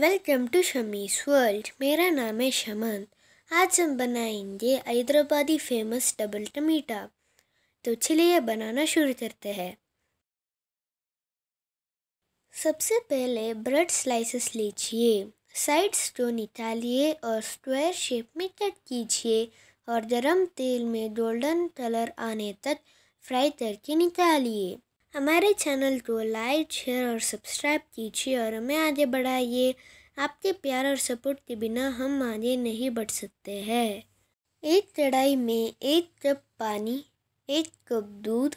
welcome to शमीस world मेरा नाम है शमन आज हम बनाएंगे हैदराबादी फेमस डबल टमीटा तो चलिए बनाना शुरू करते हैं सबसे पहले ब्रेड स्लाइसेस लीजिए साइड स्टोन निकालिए और स्क्वायर शेप में कट कीजिए और गरम तेल में गोल्डन कलर आने तक फ्राई करके निकालिए हमारे चैनल को लाइक शेयर और सब्सक्राइब कीजिए और हमें आगे बढ़ाइए आपके प्यार और सपोर्ट के बिना हम आगे नहीं बढ़ सकते हैं एक कढ़ाई में एक कप पानी एक कप दूध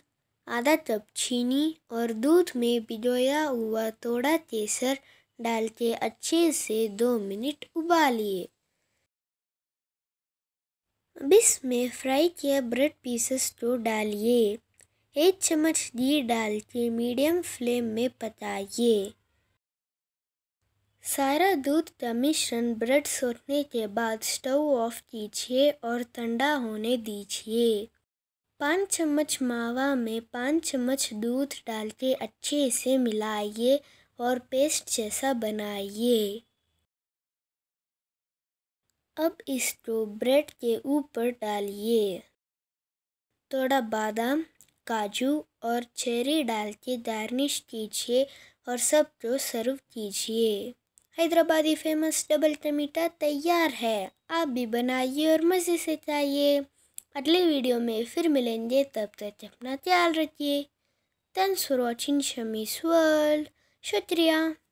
आधा कप चीनी और दूध में भिजोया हुआ थोड़ा केसर डाल के अच्छे से दो मिनट उबालिए अब इसमें फ्राई किया ब्रेड पीसेस को डालिए एक चम्मच घी डाल के मीडियम फ्लेम में पकाइए सारा दूध का मिश्रण ब्रेड सोखने के बाद स्टोव ऑफ कीजिए और ठंडा होने दीजिए पाँच चम्मच मावा में पाँच चम्मच दूध डाल के अच्छे से मिलाइए और पेस्ट जैसा बनाइए अब इसको ब्रेड के ऊपर डालिए थोड़ा बादाम काजू और चेरी डाल के गार्निश कीजिए और सब को सर्व कीजिए हैदराबादी फेमस डबल टमीटा तैयार है आप भी बनाइए और मज़े से खाइए अगले वीडियो में फिर मिलेंगे तब तक अपना ख्याल रखिए thanks for watching Shami's world शुक्रिया